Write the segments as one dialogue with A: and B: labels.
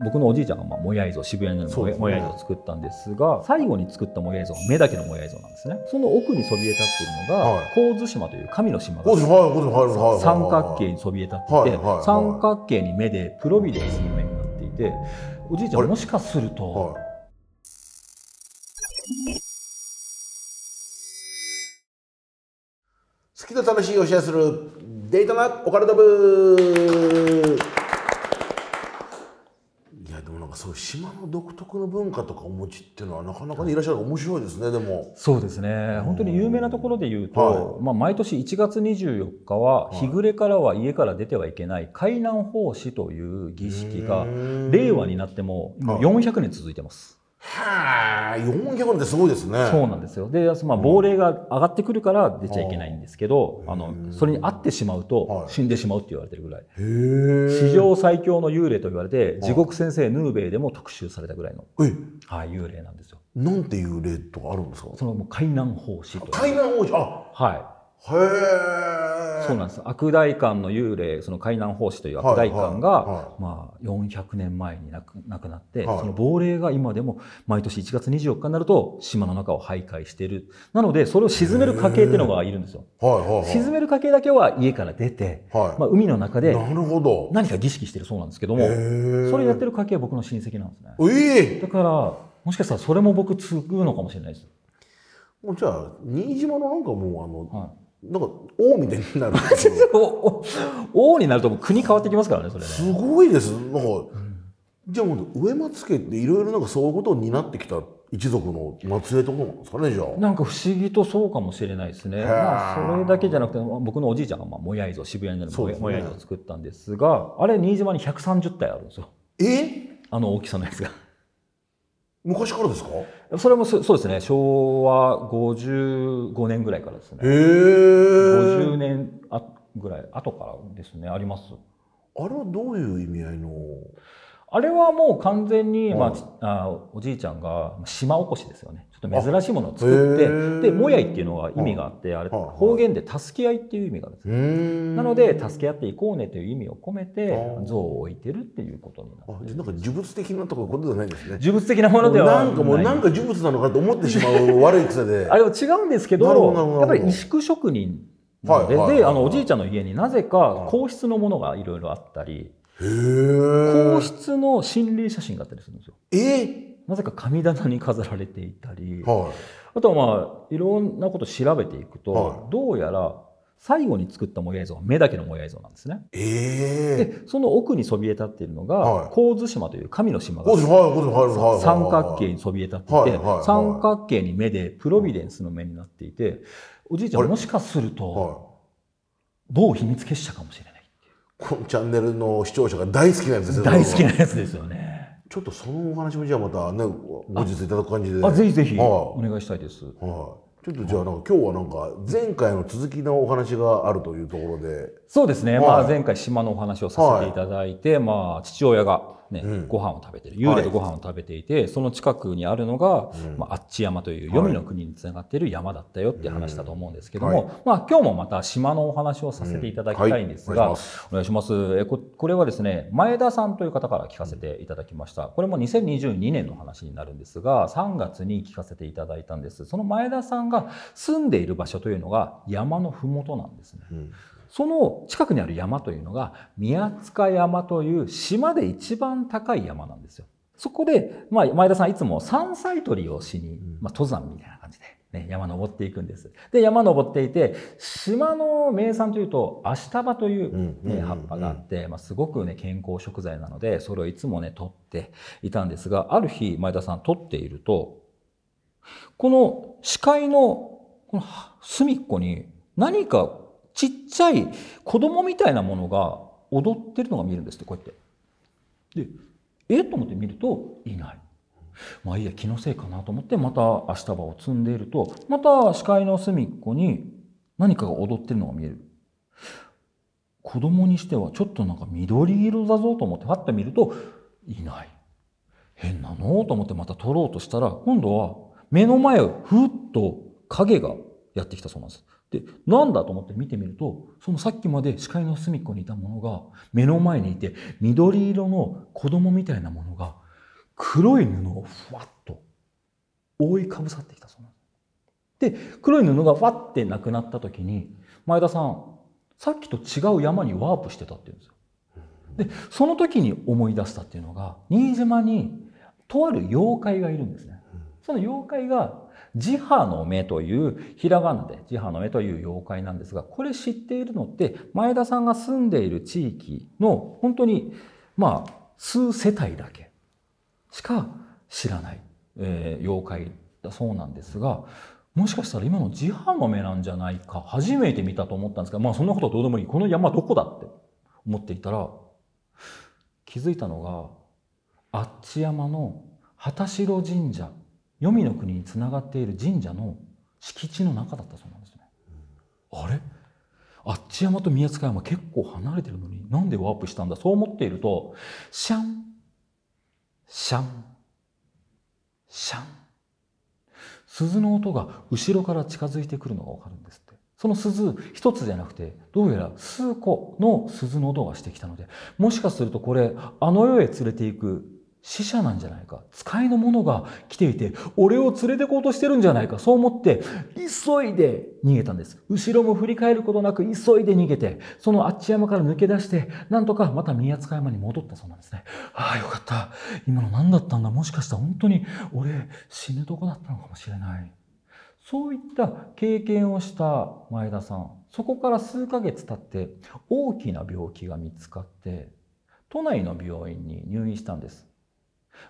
A: 僕のおじいちゃんがまあもやい像渋谷にあるもやい像を作ったんですが、ね、最後に作ったもやい像が目だけのもやい像なんですねその奥にそびえ立っているのが、はい、神津島という神の島が、はい三角形にそびえ立っていて三角形に目でプロビデンスの目になっていておじいちゃんもしかすると。
B: 好きと楽しいをシェアするデートナオカルト部そう島の独特の文化とかお持ちっていうのはなかなかいらっしゃる面白いですねでも
A: そうですね本当に有名なところで言うと、はい、まあ、毎年1月24日は日暮れからは家から出てはいけない海南奉仕という儀式が令和になっても今400年続いてます。はあ、400ってすごいですね。そうなんですよ。で、まあ、亡霊が上がってくるから出ちゃいけないんですけど、うん、あの、それに合ってしまうと死んでしまうって言われてるぐらい。史上最強の幽霊と言われて、地獄先生ヌーベイでも特集されたぐらいの、はい、はい、幽霊なんですよ。なんて幽霊とかあるんですかその、海南法師と。海
B: 南法師あはい。へ
A: そうなんです悪代官の幽霊その海南法師という悪代官が、はいはいはい、まあ、400年前に亡く亡くなって、はい、その亡霊が今でも毎年1月24日になると島の中を徘徊しているなのでそれを沈める家系っていうのがいるんですよ、はいはいはい、沈める家系だけは家から出て、はい、まあ、海の中で何か儀式してるそうなんですけどもそれやってる家系は僕の親戚なんですね、えー、だからもしかしたらそれも僕継ぐのかもしれないですもうじゃあ新島のなんか
B: もうあの、はいなんか王みたいになる 王になると国変わってきますからねそれねすごいですなんか、じゃあもう上松家っていろいろなんかそういうことを担ってきた一族の末裔ってことなんですかねじゃ
A: あなんか不思議とそうかもしれないですね、まあ、それだけじゃなくて僕のおじいちゃんがまあもやいぞ渋谷にあるも,、ヤイやいぞを作ったんですがあれ新島に130体あるんですよえあの大きさのやつが昔からですかそれもそうですね昭和55年ぐらいからですねへえ50年あぐらい後からですねありますあれはどういう意味合いのあれはもう完全に、まあ、あおじいちゃんが島おこしですよねちょっと珍しいものを作ってでもやいっていうのは意味があってあれ方言で助け合いっていう意味がある
B: んですなので
A: 助け合っていこうねという意味を込めて像を置いてるっていうことになってなんか呪
B: 物的なとこことじゃないんですね呪物的なものではなんかもうなんか呪物なのかと思ってしまう 悪い癖であれは
A: 違うんですけどやっぱり萎縮職人で、はいはい、あのおじいちゃんの家になぜか皇室のものがいろいろあったり、皇室の心霊写真があったりするんですよ。えなぜか神棚に飾られていたり、はい、あとはまあいろんなこと調べていくと、はい、どうやら最後に作ったもやい像は目だけのもやい像なんですね。えー、でその奥にそびえ立っているのが、はい、神津島という神の島が、三角形にそびえ立っていて、はいはい三角形に目でプロビデンスの目になっていて、おじいちゃんもしかすると某秘密結社かもしれない。
B: このチャンネルの視聴者が大好きなやつですよ大好きなやつですよねちょっとそのお話もじゃあまたね後日いただく感じであぜひぜひ、はい、お願いしたいです、はい、ちょっとじゃあなんか今日はなんか前回の続きのお話があるというところで
A: そうですね、まあ、前回島のお話をさせていただいて、まあ、父親が、ねご飯を食べてる幽霊とご飯を食べていて、その近くにあるのが、まあ、あっち山という黄泉の国につながっている山だったよって話だと思うんですけども、まあ、今日もまた島のお話をさせていただきたいんですが、お願いしますえここれはですね前田さんという方から聞かせていただきましたこれも2022年の話になるんですが3月に聞かせていただいたんですその前田さんが住んでいる場所というのが山の麓なんですね。その近くにある山というのが宮塚山という島で一番高い山なんですよ。そこで、まあ、前田さんいつも山菜採りをしに、まあ、登山みたいな感じで、ね、山登っていくんです。で、山登っていて、島の名産というと、アシタバという、ね葉っぱがあって、まあ、すごくね、健康食材なので、それをいつもね、取っていたんですが、ある日、前田さん取っていると、この視界のこの隅っこに何かちっちゃい子供みたいなものが踊ってるのが見えるんですってこうやってでえっと思って見るといないまあいいや気のせいかなと思ってまた足束を積んでいるとまた視界の隅っこに何かが踊ってるのが見える子供にしてはちょっとなんか緑色だぞと思ってパッと見るといない変なのと思ってまた撮ろうとしたら今度は目の前をふっと影がやってきたそうなんですで、なんだと思って見てみると、そのさっきまで視界の隅っこにいたものが目の前にいて、緑色の子供みたいなものが黒い布をふわっと覆いかぶさってきたそうなんです。で、黒い布がふわってなくなった時に、前田さん、さっきと違う山にワープしてたって言うんですよ。で、その時に思い出したっていうのが、新島にとある妖怪がいるんですね。その妖怪がジハの目というひらがなでジハの目という妖怪なんですが、これ知っているのって前田さんが住んでいる地域の本当にまあ数世帯だけしか知らない、えー、妖怪だそうなんですが、もしかしたら今のジハの目なんじゃないか、初めて見たと思ったんですが、まあそんなことはどうでもいい。この山どこだって思っていたら、気づいたのが、あっち山の畑代神社黄泉の国につながっている神社の敷地の中だったそうなんですね。うん、あれあっち山と宮塚山結構離れてるのになんでワープしたんだそう思っているとシャンシャンシャン鈴の音が後ろから近づいてくるのがわかるんですってその鈴一つじゃなくてどうやら数個の鈴の音がしてきたのでもしかするとこれあの世へ連れていく死者なんじゃないか使いの者が来ていて俺を連れてこうとしてるんじゃないかそう思って急いで逃げたんです後ろも振り返ることなく急いで逃げてそのあっち山から抜け出してなんとかまた宮塚山に戻ったそうなんですねああよかった今の何だったんだもしかしたら本当に俺死ぬとこだったのかもしれないそういった経験をした前田さんそこから数ヶ月経って大きな病気が見つかって都内の病院に入院したんです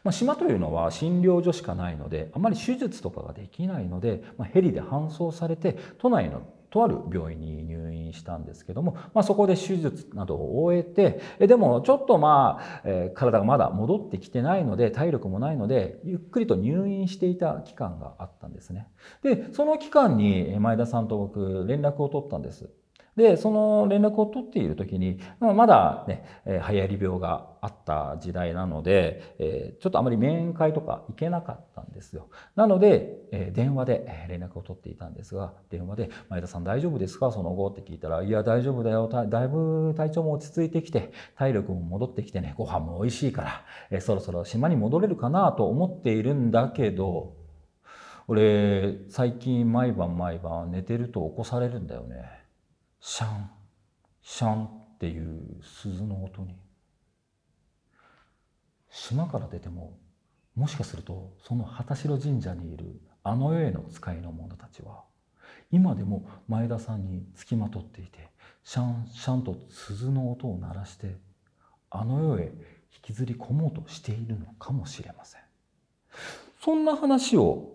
A: まあ、島というのは診療所しかないのであまり手術とかができないので、まあ、ヘリで搬送されて都内のとある病院に入院したんですけども、まあ、そこで手術などを終えてえでもちょっとまあ、えー、体がまだ戻ってきてないので体力もないのでゆっくりと入院していた期間があったんですねでその期間に前田さんと僕連絡を取ったんですで、その連絡を取っている時に、まだね、えー、流行り病があった時代なので、えー、ちょっとあまり面会とか行けなかったんですよ。なので、えー、電話で連絡を取っていたんですが、電話で、前田さん大丈夫ですかその後って聞いたら、いや、大丈夫だよ。だいぶ体調も落ち着いてきて、体力も戻ってきてね、ご飯も美味しいから、えー、そろそろ島に戻れるかなと思っているんだけど、俺、最近毎晩毎晩寝てると起こされるんだよね。シャンシャンっていう鈴の音に島から出てももしかするとその旗代神社にいるあの世への使いの者たちは今でも前田さんにつきまとっていてシャンシャンと鈴の音を鳴らしてあの世へ引きずり込もうとしているのかもしれませんそんな話を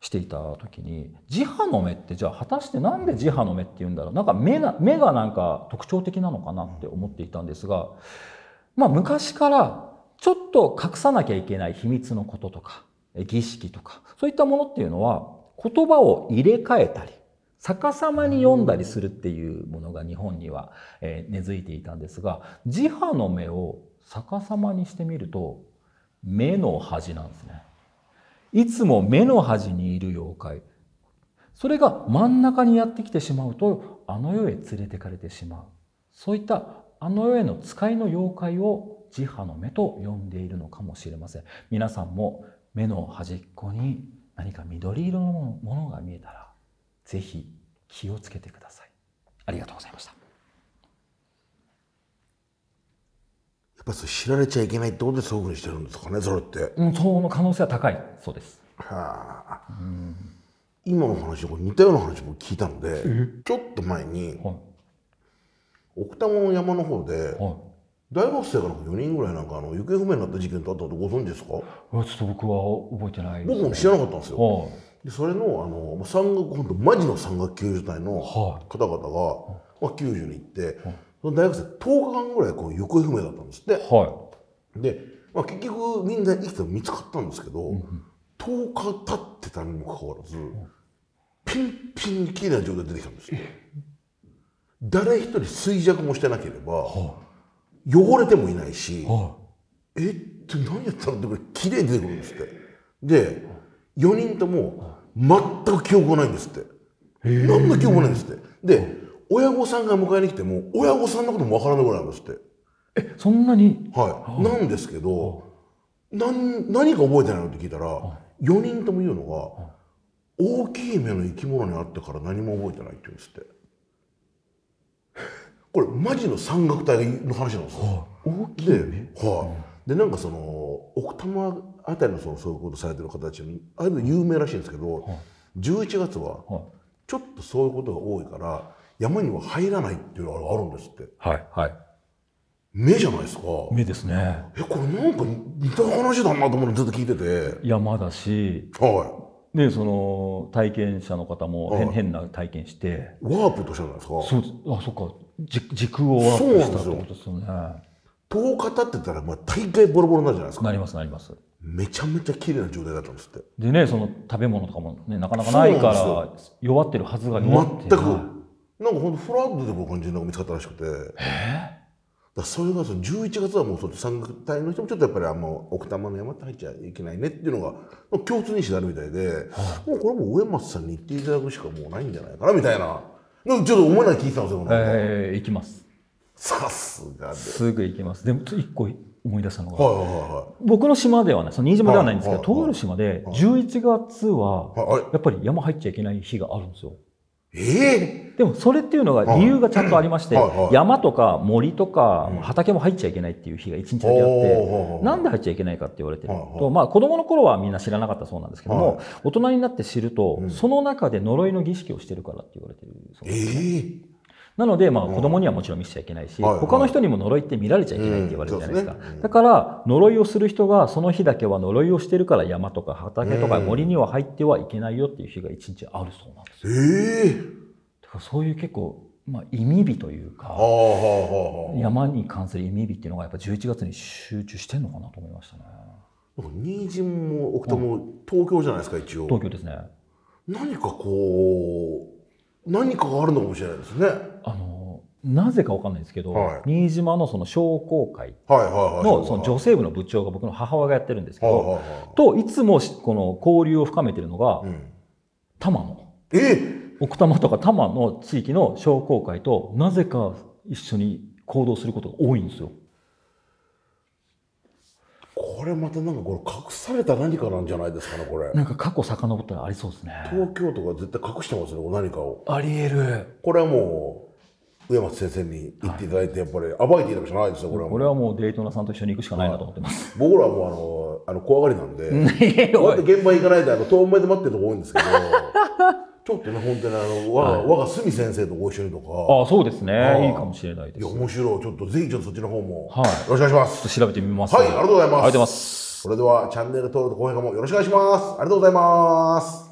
A: していた時に自波の目ってじゃあ果たして何で自波の目って言うんだろうなんか目な目がなんか特徴的なのかなって思っていたんですが、まあ、昔からちょっと隠さなきゃいけない秘密のこととか儀式とかそういったものっていうのは言葉を入れ替えたり逆さまに読んだりするっていうものが日本には、え根付いていたんですが自破の目を逆さまにしてみると目の端なんですね。いつも目の端にいる妖怪。それが真ん中にやってきてしまうと、あの世へ連れてかれてしまう。そういったあの世への使いの妖怪を自派の目と呼んでいるのかもしれません。皆さんも目の端っこに何か緑色のものが見えたら、是非気をつけてください。ありがとうございました。
B: ぱり知られちゃいけないってことでそういうふうにしてるんですかねそれって。うん、その可能性は高いそうです。はあ、うん、今の話似たような話も聞いたのでちょっと前に、はい、奥多摩の山の方で、はい、大学生がなん4人ぐらいなんかあの行方不明になった事件とあったとご存知ですかちょっと僕は覚えてない、ね、僕も知らなかったんですよ、はい、でそれのあの山岳本当マジの山岳救助隊の方々が、はい、まあ、救助に行って、はいその大学生10日間ぐらいこう行方不明だったんですって、はい、で、まあ、結局みんな生きて見つかったんですけど、うん、10日経ってたにもかかわらず、うん、ピンピンにきれいな状態で出てきたんですよ誰一人衰弱もしてなければ、はい、汚れてもいないし、はい、えって何やったのってこれきれいに出てくるんですってで4人とも全く記憶がないんですって何の記憶もないんですってで、親御さんが迎えに来ても親御さんのこともわからないぐらいあるんですってえそんなにはいなんですけど何何か覚えてないのって聞いたら4人とも言うのが大きい目の生き物に会ってから何も覚えてないって言うんですってこれマジの山岳隊の話なんですよ大きい目はい、でなんかその奥多摩あたりのそのそういうことされてる方たちああいうの有名らしいんですけど、はい、11月はちょっとそういうことが多いから山には入らないっていうのがあるんですって。はい、はい。目じゃないですか。目ですね。え、これなんか似た
A: 話だなと思うのずっと聞いてて。山だし、はい。でその体験者の方も変,、変な体験してワープとしたじゃないですかそうあそっか時時空
B: をワープしたってことですよね10日経ってたら、まあ、大概ボロボロになるじゃないですかなりますなりますめちゃめちゃ綺麗な状態だったんですって
A: でねその食べ物とかもねなかなかないから弱ってるは
B: ずが弱って全くなんかほんとフラットで僕の人狼が見つかったらしくてえだそれがうのはそ11月はもうその山隊の人もちょっとやっぱりあんま奥多摩の山って入っちゃいけないねっていうのが共通認識であるみたいで、はい、もうこれも上松さんに行っていただくしかもうないんじゃないかなみたいななんかちょっと思わない聞いてたんですよ、
A: えー、行きますさすがですぐ行きますでも一個思い出したのが、はいはいはい、僕の島ではないその新島ではないんですけど、はいはいはい、とある島で11月はやっぱり山入っちゃいけない日があるんですよ、ええー、でもそれっていうのが理由がちゃんとありまして、はいはいはい、山とか森とか畑も入っちゃいけないっていう日が1日だけあって、なんで入っちゃいけないかって言われてると、まあ子供の頃はみんな知らなかったそうなんですけども、大人になって知ると、その中で呪いの儀式をしてるからって言われてるそうです、ね。えーなので、まあ、子供にはもちろん見せちゃいけないし、はい他の人にも呪いって見られちゃいけないって言われるじゃないですか、すね、だから呪いをする人がその日だけは呪いをしてるから山とか畑とか森には入ってはいけないよっていう日が一日あるそうなんですよ。えー、だからそういう結構まあ、意味日というか山に関する意味日っていうのがやっぱ11月に集中してんのかなと思いましたね。
B: 新島も奥多も東京じゃないですか一応東京ですね何かこう何かがあるのかもしれないですねなぜか分かん
A: ないですけど、はい、新島のその商工会のその女性部の部長が僕の母親がやってるんですけど、はいはいはい、といつもこの交流を深めてるのが、うん、多摩の奥多摩とか多摩の地域の商工会となぜか一緒に行動することが多いんですよ。
B: これまたなんかこれ隠された何かなんじゃないですかねこれなん
A: か過去遡ったらありそうですね
B: 東京とか絶対隠してますね何かをありえるこれはもう上松先生に行っていただいて、やっぱり暴いていたわけじゃないですよ、これは。こはもうデイトナさんと一緒に行くしかないなと思ってます。僕らはもうあの、あの怖がりなんで、こ うやって現場行かないで、あの遠目で待ってるとこ多いんですけど、ちょっとね、本当にあの、わ、が、い、我が角先生とご一緒にとか。あそうですね。いいかもしれないです。いや、面白い。ちょっとぜひちょっとそっちの方も、
A: はい、よろしくお願いします。ちょっと調べてみます。はい、ありがとうございます。ありがとうございます。
B: それではチャンネル登録と高評価もよろしくお願いします。ありがとうございます。